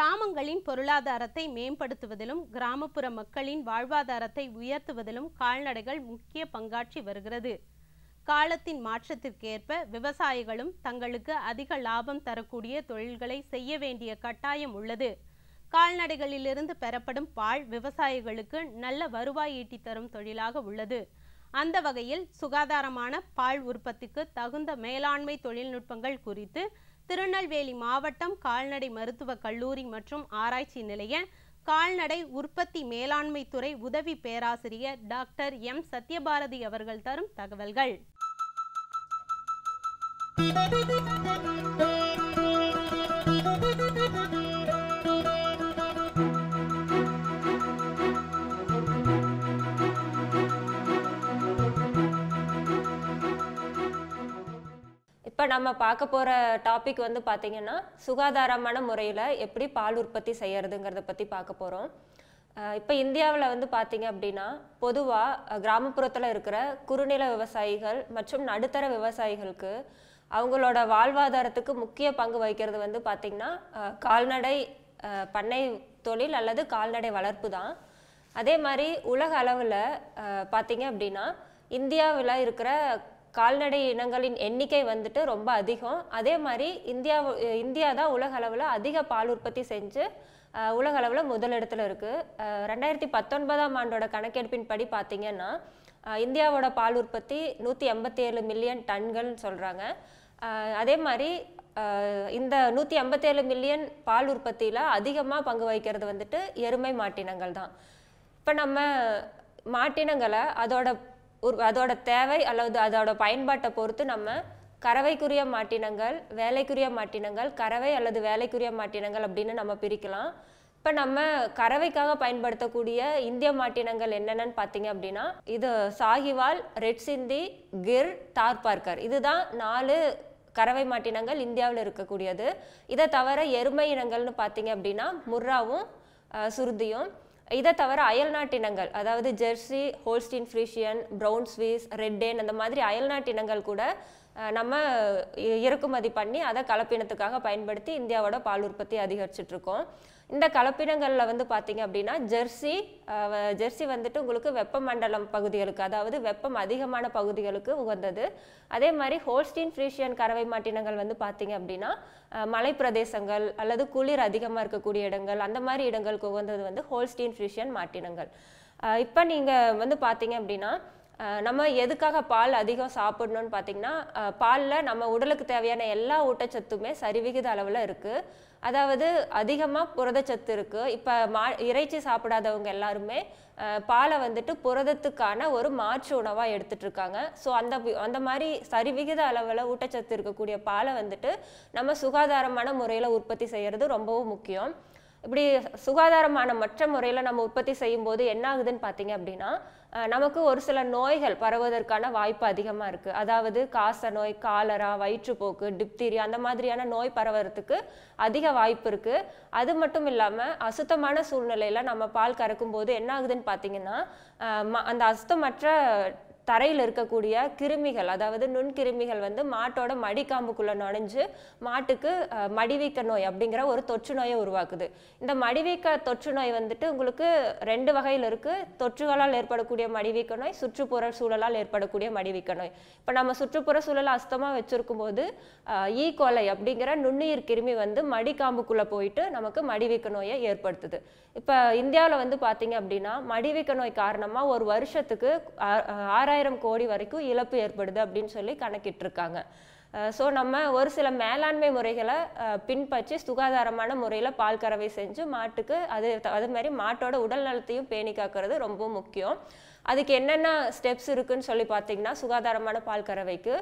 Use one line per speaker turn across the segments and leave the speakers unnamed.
கிராமங்களின் பொருளாதாரத்தை மேம்படுத்துவதிலும் கிராமப்புற மக்களின் வாழ்வாதாரத்தை உயர்த்துவதிலும் கால்நடைகள் முக்கிய பங்காற்றி வருகிறது காலத்தின் மாற்றத்திற்கேற்ப விவசாயிகளும் தங்களுக்கு அதிக லாபம் தரக்கூடிய தொழில்களை செய்ய வேண்டிய கட்டாயம் உள்ளது கால்நடைகளிலிருந்து பெறப்படும் பால் விவசாயிகளுக்கு நல்ல வருவாய் ஈட்டி தரும் தொழிலாக உள்ளது அந்த வகையில் சுகாதாரமான பால் உற்பத்திக்கு தகுந்த மேலாண்மை தொழில்நுட்பங்கள் குறித்து திருநெல்வேலி மாவட்டம் கால்நடை மருத்துவக் கல்லூரி மற்றும் ஆராய்ச்சி நிலைய கால்நடை உற்பத்தி மேலாண்மை துறை உதவி பேராசிரியர் டாக்டர் எம் சத்யபாரதி அவர்கள் தரும் தகவல்கள் நம்ம பார்க்க போகிற டாபிக் வந்து பார்த்திங்கன்னா சுகாதாரமான முறையில் எப்படி பால் உற்பத்தி செய்கிறதுங்கிறத பற்றி பார்க்க போகிறோம் இப்போ இந்தியாவில் வந்து பார்த்திங்க அப்படின்னா பொதுவாக கிராமப்புறத்தில் இருக்கிற குறுநில விவசாயிகள் மற்றும் நடுத்தர விவசாயிகளுக்கு அவங்களோட வாழ்வாதாரத்துக்கு முக்கிய பங்கு வகிக்கிறது வந்து பார்த்திங்கன்னா கால்நடை பண்ணை தொழில் அல்லது கால்நடை வளர்ப்பு தான் அதே மாதிரி உலக அளவில் பார்த்திங்க அப்படின்னா இந்தியாவில் இருக்கிற கால்நடை இனங்களின் எண்ணிக்கை வந்துட்டு ரொம்ப அதிகம் அதே மாதிரி இந்தியா இந்தியா தான் உலக அளவில் அதிக பால் உற்பத்தி செஞ்சு உலக அளவில் முதலிடத்தில் இருக்குது ரெண்டாயிரத்தி பத்தொன்பதாம் ஆண்டோட கணக்கெடுப்பின் படி பார்த்திங்கன்னா இந்தியாவோட பால் உற்பத்தி நூற்றி எண்பத்தி ஏழு மில்லியன் டன்கள்னு சொல்கிறாங்க அதே மாதிரி இந்த நூற்றி ஐம்பத்தேழு மில்லியன் பால் உற்பத்தியில் அதிகமாக பங்கு வகிக்கிறது வந்துட்டு எருமை மாட்டினங்கள் தான் இப்போ நம்ம மாட்டினங்களை அதோட ஒரு அதோட தேவை அல்லது அதோட பயன்பாட்டை பொறுத்து நம்ம கறவைக்குரிய மாட்டினங்கள் வேலைக்குரிய மாட்டினங்கள் கறவை அல்லது வேலைக்குரிய மாட்டினங்கள் அப்படின்னு நம்ம பிரிக்கலாம் இப்போ நம்ம கறவைக்காக பயன்படுத்தக்கூடிய இந்திய மாட்டினங்கள் என்னென்னு பார்த்தீங்க அப்படின்னா இது சாகிவால் ரெட் சிந்தி கிர் தார்பார்க்கர் இதுதான் நாலு கறவை மாட்டினங்கள் இந்தியாவில் இருக்கக்கூடியது இதை தவிர எருமை இனங்கள்னு பார்த்தீங்க அப்படின்னா முர்ராவும் சுருதியும் இதை தவிர இனங்கள் அதாவது Jersey Holstein Friesian Brown Swiss Red Dane அந்த மாதிரி இனங்கள் கூட நம்ம இறக்குமதி பண்ணி அதை கலப்பினத்துக்காக பயன்படுத்தி இந்தியாவோட பால் உற்பத்தி அதிகரிச்சிட்ருக்கோம் இந்த கலப்பினங்களில் வந்து பார்த்திங்க அப்படின்னா ஜெர்சி ஜெர்சி வந்துட்டு உங்களுக்கு வெப்பமண்டலம் பகுதிகளுக்கு அதாவது வெப்பம் அதிகமான பகுதிகளுக்கு உகந்தது அதே மாதிரி ஹோல்ஸ்டீன் ஃப்ரீஷியன் கறவை மாட்டினங்கள் வந்து பார்த்திங்க அப்படின்னா மலை பிரதேசங்கள் அல்லது குளிர் அதிகமாக இருக்கக்கூடிய இடங்கள் அந்த மாதிரி இடங்களுக்கு உகந்தது வந்து ஹோல்ஸ்டீன் ஃப்ரீஷியன் மாட்டினங்கள் இப்போ நீங்கள் வந்து பார்த்தீங்க அப்படின்னா நம்ம எதுக்காக பால் அதிகம் சாப்பிடணும்னு பார்த்தீங்கன்னா பாலில் நம்ம உடலுக்கு தேவையான எல்லா ஊட்டச்சத்துமே சரிவிகித அளவில் இருக்குது அதாவது அதிகமாக புரதச்சத்து இருக்குது இப்போ மா இறைச்சி சாப்பிடாதவங்க எல்லாருமே பாலை வந்துட்டு புரதத்துக்கான ஒரு மாற்று உணவாக இருக்காங்க ஸோ அந்த அந்த மாதிரி சரிவிகித அளவில் ஊட்டச்சத்து இருக்கக்கூடிய பாலை வந்துட்டு நம்ம சுகாதாரமான முறையில் உற்பத்தி செய்கிறது ரொம்பவும் முக்கியம் இப்படி சுகாதாரமான மற்ற முறையில் நம்ம உற்பத்தி செய்யும் போது என்ன ஆகுதுன்னு பார்த்தீங்க அப்படின்னா நமக்கு ஒரு சில நோய்கள் பரவுவதற்கான வாய்ப்பு அதிகமாக இருக்குது அதாவது காச நோய் காலரா வயிற்றுப்போக்கு டிப்தீரியா அந்த மாதிரியான நோய் பரவுறதுக்கு அதிக வாய்ப்பு இருக்குது அது மட்டும் இல்லாமல் அசுத்தமான சூழ்நிலையில் நம்ம பால் கறக்கும் போது என்ன ஆகுதுன்னு பார்த்தீங்கன்னா அந்த அசுத்தமற்ற தரையில் இருக்கக்கூடிய கிருமிகள் அதாவது நுண்கிருமிகள் வந்து மாட்டோட மடிக்காம்புக்குள்ளே நுழைஞ்சு மாட்டுக்கு மடிவீக்க நோய் அப்படிங்கிற ஒரு தொற்று நோயை உருவாக்குது இந்த மடிவீக்க தொற்று நோய் வந்துட்டு உங்களுக்கு ரெண்டு வகையில் இருக்குது தொற்றுகளால் ஏற்படக்கூடிய மடிவீக்க நோய் சுற்றுப்புற சூழலால் ஏற்படக்கூடிய மடிவீக்க நோய் இப்போ நம்ம சுற்றுப்புற சூழலை அஸ்தமாக வச்சுருக்கும் போது ஈ கொலை அப்படிங்கிற நுண்ணுயிர் கிருமி வந்து மடிக்காம்புக்குள்ளே போயிட்டு நமக்கு மடிவீக்க நோயை ஏற்படுத்துது இப்போ இந்தியாவில் வந்து பார்த்தீங்க அப்படின்னா மடிவீக்க நோய் காரணமாக ஒரு வருஷத்துக்கு ஆறு ஆறாயிரம் கோடி வரைக்கும் இழப்பு ஏற்படுது அப்படின்னு சொல்லி கணக்கிட்டிருக்காங்க ஸோ நம்ம ஒரு சில மேலாண்மை முறைகளை பின்பற்றி சுகாதாரமான முறையில் பால் கறவை செஞ்சு மாட்டுக்கு அது அது மாதிரி மாட்டோட உடல் நலத்தையும் பேணி காக்கிறது ரொம்ப முக்கியம் அதுக்கு என்னென்ன ஸ்டெப்ஸ் இருக்குன்னு சொல்லி பார்த்தீங்கன்னா சுகாதாரமான பால் கறவைக்கு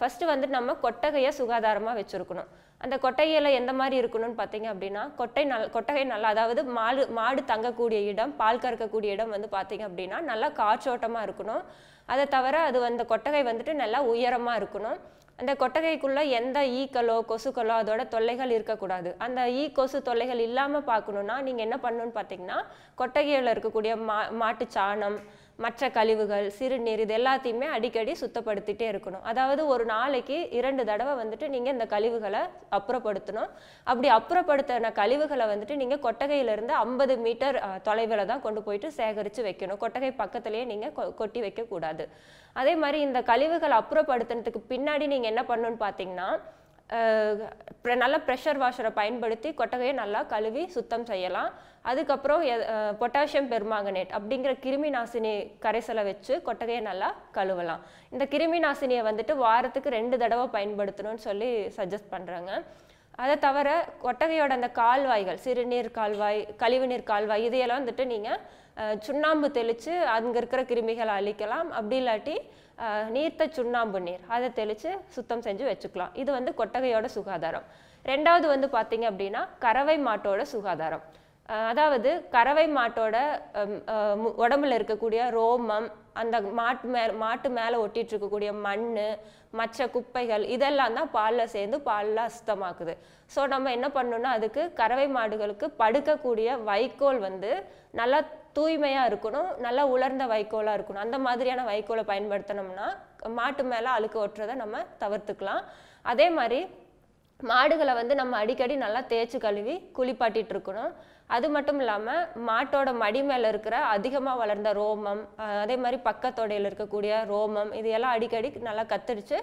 ஃபஸ்ட்டு வந்துட்டு நம்ம கொட்டகையை சுகாதாரமாக வச்சுருக்கணும் அந்த கொட்டகையில் எந்த மாதிரி இருக்கணும்னு பார்த்தீங்க அப்படின்னா கொட்டை நல் கொட்டகை நல்லா அதாவது மாடு மாடு தங்கக்கூடிய இடம் பால் கறக்கக்கூடிய இடம் வந்து பார்த்தீங்க அப்படின்னா நல்லா காற்றோட்டமாக இருக்கணும் அதை தவிர அது அந்த கொட்டகை வந்துட்டு நல்லா உயரமாக இருக்கணும் அந்த கொட்டகைக்குள்ளே எந்த ஈக்களோ கொசுக்களோ அதோட தொல்லைகள் இருக்கக்கூடாது அந்த ஈ கொசு தொல்லைகள் இல்லாமல் பார்க்கணுன்னா நீங்கள் என்ன பண்ணணுன்னு பார்த்தீங்கன்னா கொட்டகையில் இருக்கக்கூடிய மா மாட்டு சாணம் மற்ற கழிவுகள் சிறுநீர் இது எல்லாத்தையுமே அடிக்கடி சுத்தப்படுத்திகிட்டே இருக்கணும் அதாவது ஒரு நாளைக்கு இரண்டு தடவை வந்துட்டு நீங்கள் இந்த கழிவுகளை அப்புறப்படுத்தணும் அப்படி அப்புறப்படுத்தின கழிவுகளை வந்துட்டு நீங்கள் கொட்டகையிலேருந்து ஐம்பது மீட்டர் தொலைவில் தான் கொண்டு போயிட்டு சேகரித்து வைக்கணும் கொட்டகை பக்கத்துலேயே நீங்கள் கொட்டி வைக்கக்கூடாது அதே மாதிரி இந்த கழிவுகளை அப்புறப்படுத்தினதுக்கு பின்னாடி நீங்கள் என்ன பண்ணணும்னு பார்த்தீங்கன்னா நல்ல ப்ரெஷர் வாஷரை பயன்படுத்தி கொட்டகையை நல்லா கழுவி சுத்தம் செய்யலாம் அதுக்கப்புறம் பொட்டாசியம் பெர்மாங்கனேட் அப்படிங்கிற கிருமி நாசினி கரைசலை வச்சு கொட்டகையை நல்லா கழுவலாம் இந்த கிருமி நாசினியை வந்துட்டு வாரத்துக்கு ரெண்டு தடவை பயன்படுத்தணும்னு சொல்லி சஜஸ்ட் பண்ணுறாங்க அதை தவிர கொட்டகையோட அந்த கால்வாய்கள் சிறுநீர் கால்வாய் கழிவுநீர் கால்வாய் இதையெல்லாம் வந்துட்டு நீங்கள் சுண்ணாம்பு தெளித்து அங்கே இருக்கிற கிருமிகளை அழிக்கலாம் அப்படி இல்லாட்டி நீர்த்த சுண்ணாம்பு நீர் அதை தெளித்து சுத்தம் செஞ்சு வச்சுக்கலாம் இது வந்து கொட்டகையோட சுகாதாரம் ரெண்டாவது வந்து பார்த்தீங்க அப்படின்னா கறவை மாட்டோட சுகாதாரம் அதாவது கறவை மாட்டோட உடம்புல இருக்கக்கூடிய ரோமம் அந்த மாட்டு மே மாட்டு மேலே ஒட்டிட்டு இருக்கக்கூடிய மண் மற்ற குப்பைகள் இதெல்லாம் தான் பாலில் சேர்ந்து பாலில் அசுத்தமாக்குது ஸோ நம்ம என்ன பண்ணணும்னா அதுக்கு கறவை மாடுகளுக்கு படுக்கக்கூடிய வைக்கோல் வந்து நல்லா தூய்மையாக இருக்கணும் நல்லா உலர்ந்த வைக்கோலாக இருக்கணும் அந்த மாதிரியான வைக்கோலை பயன்படுத்தினோம்னா மாட்டு மேலே அழுக்கு ஒட்டுறதை நம்ம தவிர்த்துக்கலாம் அதே மாதிரி மாடுகளை வந்து நம்ம அடிக்கடி நல்லா தேய்ச்சி கழுவி குளிப்பாட்டிட்டு இருக்கணும் அது மட்டும் இல்லாமல் மாட்டோட மடி மேலே இருக்கிற அதிகமாக வளர்ந்த ரோமம் அதே மாதிரி பக்கத்தோடையில் இருக்கக்கூடிய ரோமம் இது எல்லாம் அடிக்கடி நல்லா கத்தரிச்சு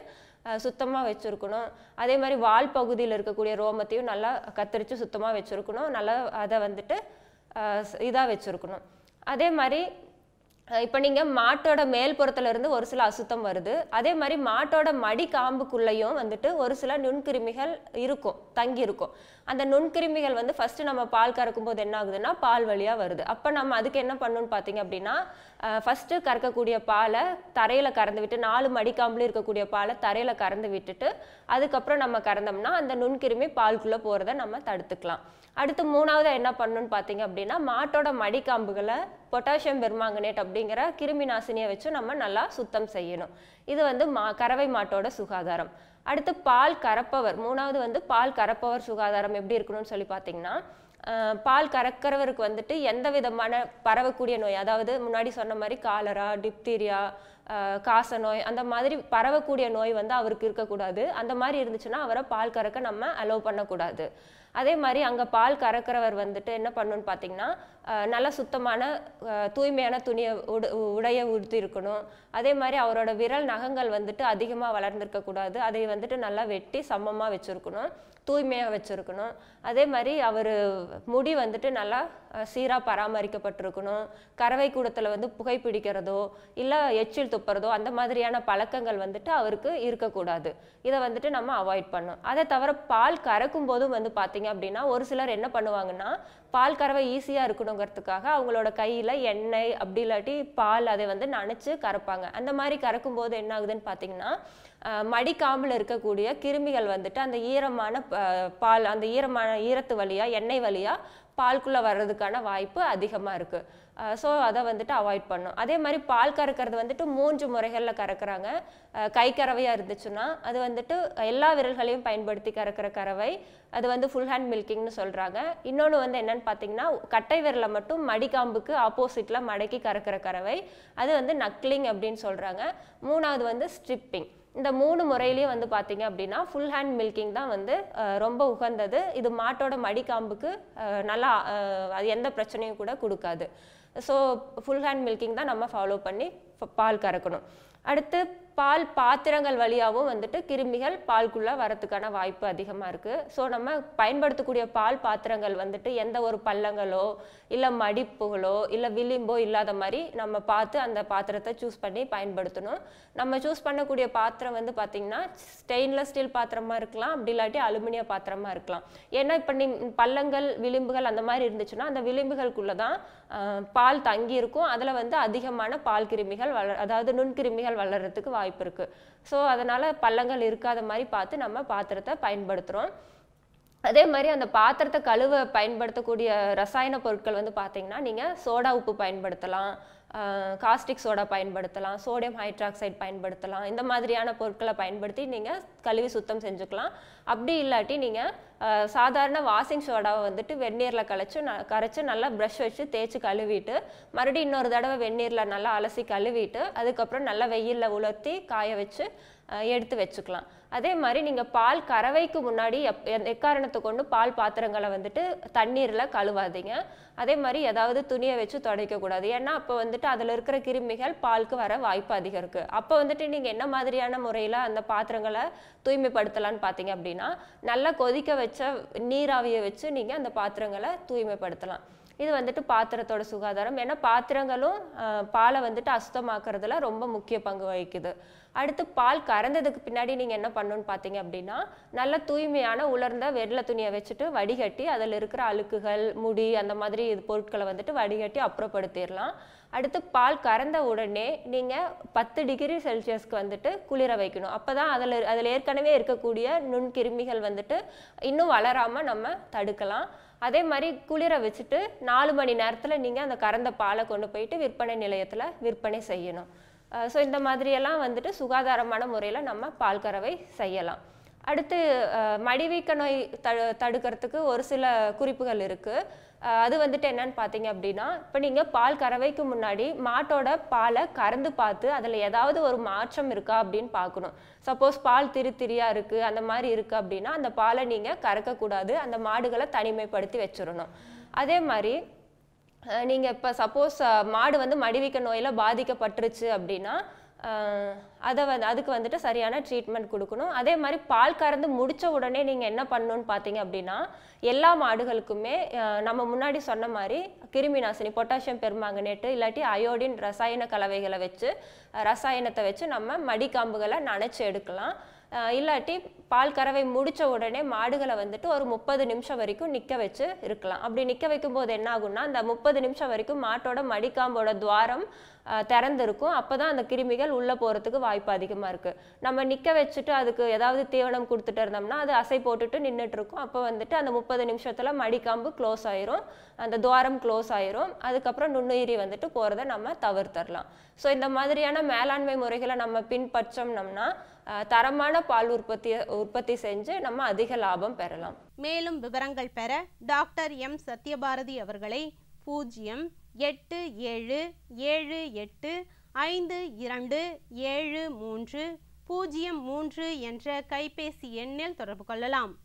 சுத்தமாக வச்சுருக்கணும் அதே மாதிரி வால் பகுதியில் இருக்கக்கூடிய ரோமத்தையும் நல்லா கத்தரித்து சுத்தமாக வச்சுருக்கணும் நல்லா அதை வந்துட்டு இதாக வச்சுருக்கணும் அதே மாதிரி இப்போ நீங்கள் மாட்டோட மேல் புறத்துலேருந்து ஒரு சில அசுத்தம் வருது அதே மாதிரி மாட்டோட மடி காம்புக்குள்ளேயும் வந்துட்டு ஒரு சில நுண்கிருமிகள் இருக்கும் தங்கி இருக்கும் அந்த நுண்கிருமிகள் வந்து ஃபர்ஸ்ட் நம்ம பால் கறக்கும்போது என்ன ஆகுதுன்னா பால் வழியாக வருது அப்போ நம்ம அதுக்கு என்ன பண்ணணும்னு பார்த்தீங்க அப்படின்னா ஃபஸ்ட்டு கறக்கக்கூடிய பாலை தரையில் கறந்து விட்டு நாலு மடிக்காம்புல இருக்கக்கூடிய பாலை தரையில் கறந்து விட்டுட்டு அதுக்கப்புறம் நம்ம கறந்தோம்னா அந்த நுண்கிருமி பாலுக்குள்ளே போகிறத நம்ம தடுத்துக்கலாம் அடுத்து மூணாவது என்ன பண்ணணும்னு பார்த்தீங்க அப்படின்னா மாட்டோட மடிக்காம்புகளை பொட்டாசியம் பெர்மாங்கனேட் அப்படிங்கிற கிருமி நாசினியை வச்சு நம்ம நல்லா சுத்தம் செய்யணும் இது வந்து மா கறவை மாட்டோட சுகாதாரம் அடுத்து பால் கறப்பவர் மூணாவது வந்து பால் கறப்பவர் சுகாதாரம் எப்படி இருக்கணும்னு சொல்லி பார்த்தீங்கன்னா பால் கறக்கிறவருக்கு வந்துட்டு எந்த விதமான பரவக்கூடிய நோய் அதாவது முன்னாடி சொன்ன மாதிரி காலரா டிப்தீரியா காச நோய் அந்த மாதிரி பரவக்கூடிய நோய் வந்து அவருக்கு இருக்கக்கூடாது அந்த மாதிரி இருந்துச்சுன்னா அவரை பால் கறக்க நம்ம அலோவ் பண்ணக்கூடாது அதே மாதிரி அங்கே பால் கறக்கிறவர் வந்துட்டு என்ன பண்ணணும்னு பார்த்தீங்கன்னா நல்லா சுத்தமான தூய்மையான துணியை உட உடைய உறுத்தி இருக்கணும் அதே மாதிரி அவரோட விரல் நகங்கள் வந்துட்டு அதிகமாக வளர்ந்துருக்கக்கூடாது அதை வந்துட்டு நல்லா வெட்டி சமமாக வச்சுருக்கணும் தூய்மையாக வச்சுருக்கணும் அதே மாதிரி அவர் முடி வந்துட்டு நல்லா சீராக பராமரிக்கப்பட்டிருக்கணும் கறவை கூடத்தில் வந்து புகைப்பிடிக்கிறதோ இல்லை எச்சில் துப்புறதோ அந்த மாதிரியான பழக்கங்கள் வந்துட்டு அவருக்கு இருக்கக்கூடாது இதை வந்துட்டு நம்ம அவாய்ட் பண்ணணும் அதை தவிர பால் கறக்கும் போதும் வந்து பார்த்தீங்க அப்படின்னா ஒரு சிலர் என்ன பண்ணுவாங்கன்னா பால் கறவை ஈஸியாக இருக்கணுங்கிறதுக்காக அவங்களோட கையில் எண்ணெய் அப்படி இல்லாட்டி பால் அதை வந்து நினச்சி கறப்பாங்க அந்த மாதிரி கறக்கும் போது என்ன ஆகுதுன்னு பார்த்தீங்கன்னா மடிக்காம்பில் இருக்கக்கூடிய கிருமிகள் வந்துட்டு அந்த ஈரமான பால் அந்த ஈரமான ஈரத்து வழியாக எண்ணெய் வழியாக பால்குள்ளே வர்றதுக்கான வாய்ப்பு அதிகமாக இருக்குது ஸோ அதை வந்துட்டு அவாய்ட் பண்ணும் அதே மாதிரி பால் கறக்கிறது வந்துட்டு மூன்று முறைகளில் கறக்கிறாங்க கை கறவையாக இருந்துச்சுன்னா அது வந்துட்டு எல்லா விரல்களையும் பயன்படுத்தி கறக்கிற கறவை அது வந்து ஃபுல் ஹேண்ட் மில்கிங்னு சொல்கிறாங்க இன்னொன்று வந்து என்னென்னு பார்த்தீங்கன்னா கட்டை விரலை மட்டும் மடிக்காம்புக்கு ஆப்போசிட்டில் மடக்கி கறக்கிற கறவை அது வந்து நக்லிங் அப்படின்னு சொல்கிறாங்க மூணாவது வந்து ஸ்ட்ரிப்பிங் இந்த மூணு முறையிலையும் வந்து பார்த்தீங்க அப்படின்னா ஃபுல் ஹேண்ட் மில்கிங் தான் வந்து ரொம்ப உகந்தது இது மாட்டோட மடிக்காம்புக்கு நல்லா அது எந்த பிரச்சனையும் கூட கொடுக்காது ஸோ ஃபுல் ஹேண்ட் மில்கிங் தான் நம்ம ஃபாலோ பண்ணி பால் கறக்கணும் அடுத்து பால் பாத்திரங்கள் வழியாகவும் வந்துட்டு கிருமிகள் பால்குள்ளே வரத்துக்கான வாய்ப்பு அதிகமாக இருக்குது ஸோ நம்ம பயன்படுத்தக்கூடிய பால் பாத்திரங்கள் வந்துட்டு எந்த ஒரு பள்ளங்களோ இல்லை மடிப்புகளோ இல்லை விளிம்போ இல்லாத மாதிரி நம்ம பார்த்து அந்த பாத்திரத்தை சூஸ் பண்ணி பயன்படுத்தணும் நம்ம சூஸ் பண்ணக்கூடிய பாத்திரம் வந்து பார்த்திங்கன்னா ஸ்டெயின்லெஸ் ஸ்டீல் பாத்திரமாக இருக்கலாம் அப்படி இல்லாட்டி அலுமினிய பாத்திரமாக இருக்கலாம் ஏன்னா இப்போ நீ பள்ளங்கள் விளிம்புகள் அந்த மாதிரி இருந்துச்சுன்னா அந்த விளிம்புகளுக்குள்ளே தான் பால் தங்கி இருக்கும் அதில் வந்து அதிகமான பால் கிருமிகள் வளர் அதாவது நுண்கிருமிகள் வளர்கிறதுக்கு வாய்ப்பு இருக்குது ஸோ அதனால் பள்ளங்கள் இருக்காத மாதிரி பார்த்து நம்ம பாத்திரத்தை பயன்படுத்துகிறோம் அதே மாதிரி அந்த பாத்திரத்தை கழுவ பயன்படுத்தக்கூடிய ரசாயன பொருட்கள் வந்து பார்த்தீங்கன்னா நீங்கள் சோடா உப்பு பயன்படுத்தலாம் காஸ்டிக்ஸோட பயன்படுத்தலாம் சோடியம் ஹைட்ராக்சைட் பயன்படுத்தலாம் இந்த மாதிரியான பொருட்களை பயன்படுத்தி நீங்கள் கழுவி சுத்தம் செஞ்சுக்கலாம் அப்படி இல்லாட்டி நீங்கள் சாதாரண வாஷிங் சோடாவை வந்துட்டு வெந்நீரில் கழிச்சு ந கரைச்சி நல்லா ப்ரஷ் வச்சு தேய்ச்சி கழுவிட்டு மறுபடியும் இன்னொரு தடவை வெந்நீரில் நல்லா அலசி கழுவிட்டு அதுக்கப்புறம் நல்லா வெயிலில் உலர்த்தி காய வச்சு எடுத்து வச்சுக்கலாம் அதே மாதிரி நீங்கள் பால் கறவைக்கு முன்னாடி எப் எக்காரணத்தை கொண்டு பால் பாத்திரங்களை வந்துட்டு தண்ணீரில் கழுவாதீங்க அதே மாதிரி ஏதாவது துணியை வச்சு துடைக்கக்கூடாது ஏன்னா அப்போ வந்துட்டு அதில் இருக்கிற கிருமிகள் பாலுக்கு வர வாய்ப்பு அதிகம் இருக்குது அப்போ வந்துட்டு நீங்கள் என்ன மாதிரியான முறையில் அந்த பாத்திரங்களை தூய்மைப்படுத்தலான்னு பார்த்தீங்க அப்படின்னா நல்லா கொதிக்க வச்ச நீராவியை வச்சு நீங்கள் அந்த பாத்திரங்களை தூய்மைப்படுத்தலாம் இது வந்துட்டு பாத்திரத்தோட சுகாதாரம் ஏன்னா பாத்திரங்களும் பாலை வந்துட்டு அசுத்தமாக்குறதுல ரொம்ப முக்கிய பங்கு வகிக்குது அடுத்து பால் கறந்ததுக்கு பின்னாடி நீங்கள் என்ன பண்ணணும்னு பார்த்தீங்க அப்படின்னா நல்ல தூய்மையான உலர்ந்த வெள்ளை துணியை வச்சுட்டு வடிகட்டி அதில் இருக்கிற அழுக்குகள் முடி அந்த மாதிரி இது பொருட்களை வந்துட்டு வடிகட்டி அப்புறப்படுத்திடலாம் அடுத்து பால் கறந்த உடனே நீங்கள் பத்து டிகிரி செல்சியஸ்க்கு வந்துட்டு குளிர வைக்கணும் அப்போ தான் அதில் அதில் ஏற்கனவே இருக்கக்கூடிய நுண்கிருமிகள் வந்துட்டு இன்னும் வளராமல் நம்ம தடுக்கலாம் அதே மாதிரி குளிர வச்சுட்டு நாலு மணி நேரத்தில் நீங்கள் அந்த கறந்த பாலை கொண்டு போயிட்டு விற்பனை நிலையத்தில் விற்பனை செய்யணும் ஸோ இந்த மாதிரியெல்லாம் வந்துட்டு சுகாதாரமான முறையில் நம்ம பால் கறவை செய்யலாம் அடுத்து மடிவீக்க நோய் த தடுக்கிறதுக்கு ஒரு சில குறிப்புகள் இருக்குது அது வந்துட்டு என்னன்னு பார்த்தீங்க அப்படின்னா இப்போ நீங்கள் பால் கறவைக்கு முன்னாடி மாட்டோட பாலை கறந்து பார்த்து அதில் ஏதாவது ஒரு மாற்றம் இருக்கா அப்படின்னு பார்க்கணும் சப்போஸ் பால் திரு திரியாக இருக்குது அந்த மாதிரி இருக்குது அப்படின்னா அந்த பாலை நீங்கள் கறக்கக்கூடாது அந்த மாடுகளை தனிமைப்படுத்தி வச்சிடணும் அதே மாதிரி நீங்கள் இப்போ சப்போஸ் மாடு வந்து மடிவிக்க நோயில் பாதிக்கப்பட்டுருச்சு அப்படின்னா அதை வந்து அதுக்கு வந்துட்டு சரியான ட்ரீட்மெண்ட் கொடுக்கணும் அதே மாதிரி பால் கறந்து முடித்த உடனே நீங்கள் என்ன பண்ணணும்னு பார்த்தீங்க அப்படின்னா எல்லா மாடுகளுக்குமே நம்ம முன்னாடி சொன்ன மாதிரி கிருமி நாசினி பொட்டாசியம் பெருமாங்கனேட்டு இல்லாட்டி அயோடின் ரசாயன கலவைகளை வச்சு ரசாயனத்தை வச்சு நம்ம மடிக்காம்புகளை நனைச்சி எடுக்கலாம் இல்லாட்டி பால் கறவை முடித்த உடனே மாடுகளை வந்துட்டு ஒரு முப்பது நிமிஷம் வரைக்கும் நிற்க வச்சு இருக்கலாம் அப்படி நிற்க வைக்கும் போது என்ன ஆகும்னா அந்த முப்பது நிமிஷம் வரைக்கும் மாட்டோட மடிக்காம்போட துவாரம் திறந்திருக்கும் அப்போ தான் அந்த கிருமிகள் உள்ளே போகிறதுக்கு வாய்ப்பு அதிகமாக இருக்குது நம்ம நிற்க வச்சுட்டு அதுக்கு ஏதாவது தீவனம் கொடுத்துட்டு இருந்தோம்னா அது அசை போட்டுட்டு நின்றுட்டுருக்கும் அப்போ வந்துட்டு அந்த முப்பது நிமிஷத்தில் மடிக்காம்பு க்ளோஸ் ஆயிரும் அந்த துவாரம் க்ளோஸ் ஆயிரும் அதுக்கப்புறம் நுண்ணுயிரி வந்துட்டு போகிறத நம்ம தவிர்த்தரலாம் ஸோ இந்த மாதிரியான மேலாண்மை முறைகளை நம்ம பின்பற்றோம்னோம்னா தரமான பால் உற்பத்தி உற்பத்தி செஞ்சு நம்ம அதிக லாபம் பெறலாம் மேலும் விவரங்கள் பெற டாக்டர் எம் சத்யபாரதி அவர்களை பூஜ்ஜியம் எட்டு ஏழு ஏழு எட்டு ஐந்து இரண்டு ஏழு மூன்று பூஜ்ஜியம் மூன்று என்ற கைபேசி எண்ணில் தொடர்பு கொள்ளலாம்